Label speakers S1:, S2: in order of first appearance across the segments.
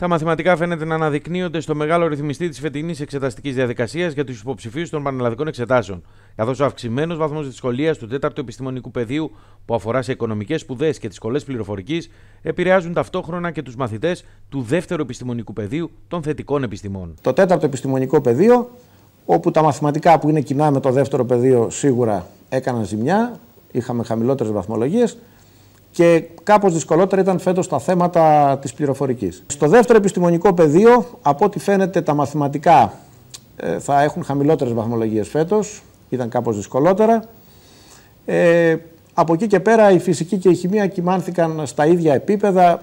S1: Τα μαθηματικά φαίνεται να αναδεικνύονται στο μεγάλο ρυθμιστή της φετινής εξεταστικής διαδικασίας για τους υποψηφίους των πανελλαδικών εξετάσεων, καθώς ο αυξημένος βαθμός δυσκολίας του 4ου επιστημονικού πεδίου που αφορά σε οικονομικές σπουδές και τις σχολές πληροφορικής επηρεάζουν ταυτόχρονα και τους μαθητές του 2ου επιστημονικού πεδίου των θετικών επιστημών.
S2: Το 4ο επιστημονικό πεδίο, όπου τα μαθηματικά που είναι κοινά με το 2ο πεδίο σίγουρα έκαναν ζημιά, είχαμε χαμηλότερες βαθμολογίες και κάπως δυσκολότερα ήταν φέτος τα θέματα της πληροφορικής. Στο δεύτερο επιστημονικό πεδίο, από ό,τι φαίνεται, τα μαθηματικά ε, θα έχουν χαμηλότερες βαθμολογίες φέτος. Ήταν κάπως δυσκολότερα. Ε, από εκεί και πέρα η φυσική και η χημεία κοιμάνθηκαν στα ίδια επίπεδα.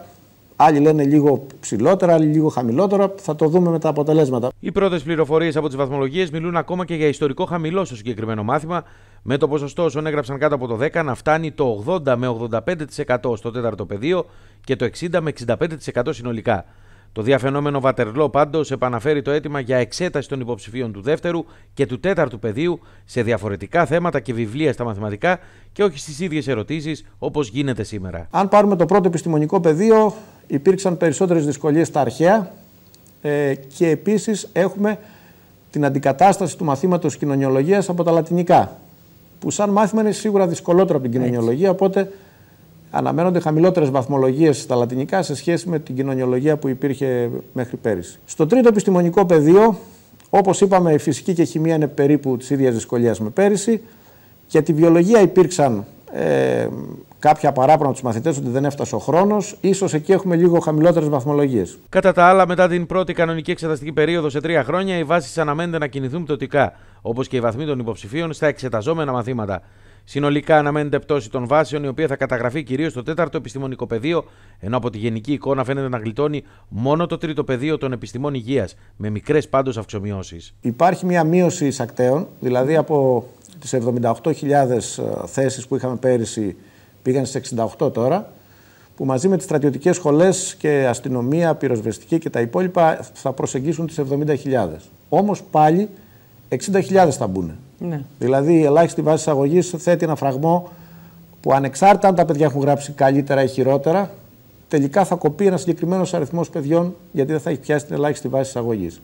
S2: Άλλοι λένε λίγο ψηλότερα, άλλοι λίγο χαμηλότερα. Θα το δούμε με τα αποτελέσματα.
S1: Οι πρώτες πληροφορίες από τις βαθμολογίες μιλούν ακόμα και για ιστορικό χαμηλό στο συγκεκριμένο μάθημα, με το ποσοστό όσων έγραψαν κάτω από το 10 να φτάνει το 80 με 85% στο τέταρτο πεδίο και το 60 με 65% συνολικά. Το διαφαινόμενο Βατερλό πάντως επαναφέρει το αίτημα για εξέταση των υποψηφίων του δεύτερου και του τέταρτου πεδίου σε διαφορετικά θέματα και βιβλία στα μαθηματικά και όχι στις ίδιες ερωτήσεις όπως γίνεται σήμερα.
S2: Αν πάρουμε το πρώτο επιστημονικό πεδίο, υπήρξαν περισσότερες δυσκολίες στα αρχαία ε, και επίσης έχουμε την αντικατάσταση του μαθήματος κοινωνιολογίας από τα λατινικά που σαν μάθημα είναι σίγουρα δυσκολότερο από την κοινωνιολογία οπότε αναμένονται χαμηλότερες βαθμολογίες στα λατινικά σε σχέση με την κοινωνιολογία που υπήρχε μέχρι πέρυσι. Στο τρίτο επιστημονικό πεδίο, όπως είπαμε η φυσική και η χημεία είναι περίπου της ίδιας δυσκολίας με πέρυσι, για τη βιολογία υπήρξαν ε, κάποια παράπονα τους μαθητές ότι δεν έφτασε ο χρόνος. ίσως εκεί έχουμε λίγο χαμηλότερες βαθμολογίες.
S1: Κατά τα άλλα, μετά την πρώτη κανονική εξεταστική περίοδο σε τρία χρόνια, οι βάσεις αναμένεται να κινηθούν πτωτικά, όπως και οι βαθμοί των υποψηφίων στα εξεταζόμενα μαθήματα. Συνολικά αναμένεται πτώση των βάσεων, η οποία θα καταγραφεί κυρίως στο τέταρτο επιστημονικό πεδίο, ενώ από τη γενική εικόνα φαίνεται να γλιτώνει μόνο το τρίτο πεδίο των επιστημών υγείας, με μικρές πάντως αυξομοιώσεις.
S2: Υπάρχει μια μείωση εισακτέων, δηλαδή από τις 78.000 ε, θέσεις που είχαμε πέρυσι πήγαν στις 68 τώρα, που μαζί με τις στρατιωτικές σχολές και αστυνομία, πυροσβεστική και τα υπόλοιπα θα προσεγγίσουν τις 70.000. Όμως πάλι 60.000 θα μπουν. Ναι. Δηλαδή η ελάχιστη βάση εισαγωγής θέτει ένα φραγμό που ανεξάρτητα αν τα παιδιά έχουν γράψει καλύτερα ή χειρότερα, τελικά θα κοπεί ένας συγκεκριμένος αριθμός παιδιών γιατί δεν θα έχει πιάσει την ελάχιστη βάση εισαγωγής.